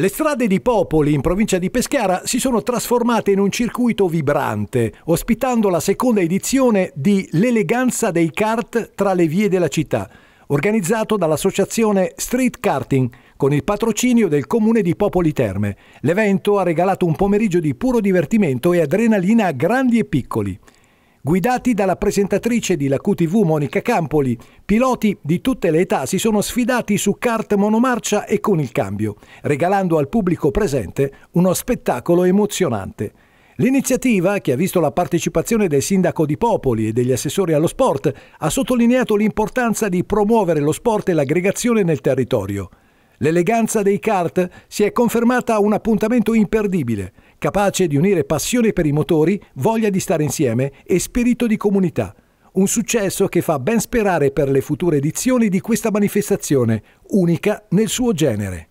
Le strade di Popoli in provincia di Pescara si sono trasformate in un circuito vibrante, ospitando la seconda edizione di L'eleganza dei kart tra le vie della città, organizzato dall'associazione Street Karting con il patrocinio del comune di Popoli Terme. L'evento ha regalato un pomeriggio di puro divertimento e adrenalina a grandi e piccoli guidati dalla presentatrice di la QTV Monica Campoli. Piloti di tutte le età si sono sfidati su kart monomarcia e con il cambio, regalando al pubblico presente uno spettacolo emozionante. L'iniziativa, che ha visto la partecipazione del sindaco di Popoli e degli assessori allo sport, ha sottolineato l'importanza di promuovere lo sport e l'aggregazione nel territorio. L'eleganza dei kart si è confermata un appuntamento imperdibile capace di unire passione per i motori, voglia di stare insieme e spirito di comunità. Un successo che fa ben sperare per le future edizioni di questa manifestazione, unica nel suo genere.